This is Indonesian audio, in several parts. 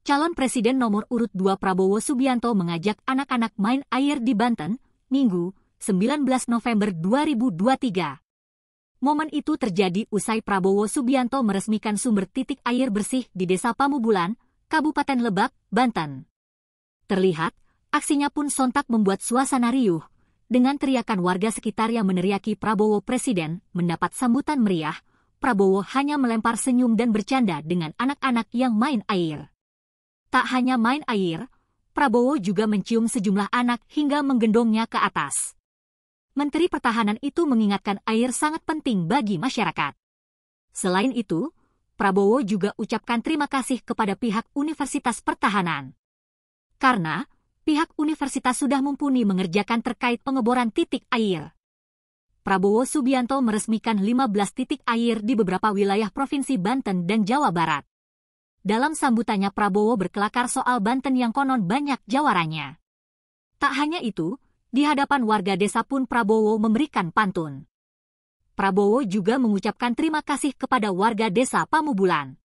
calon presiden nomor urut 2 Prabowo Subianto mengajak anak-anak main air di Banten, Minggu, 19 November 2023. Momen itu terjadi usai Prabowo Subianto meresmikan sumber titik air bersih di Desa Pamubulan, Kabupaten Lebak, Banten. Terlihat, aksinya pun sontak membuat suasana riuh, dengan teriakan warga sekitar yang meneriaki Prabowo Presiden mendapat sambutan meriah, Prabowo hanya melempar senyum dan bercanda dengan anak-anak yang main air. Tak hanya main air, Prabowo juga mencium sejumlah anak hingga menggendongnya ke atas. Menteri Pertahanan itu mengingatkan air sangat penting bagi masyarakat. Selain itu, Prabowo juga ucapkan terima kasih kepada pihak Universitas Pertahanan. Karena, pihak universitas sudah mumpuni mengerjakan terkait pengeboran titik air. Prabowo Subianto meresmikan 15 titik air di beberapa wilayah Provinsi Banten dan Jawa Barat. Dalam sambutannya Prabowo berkelakar soal Banten yang konon banyak jawaranya. Tak hanya itu, di hadapan warga desa pun Prabowo memberikan pantun. Prabowo juga mengucapkan terima kasih kepada warga desa Pamubulan.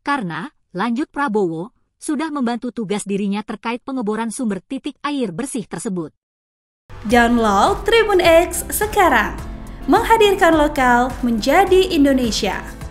Karena, lanjut Prabowo, sudah membantu tugas dirinya terkait pengeboran sumber titik air bersih tersebut. Download Tribun X sekarang. Menghadirkan lokal menjadi Indonesia.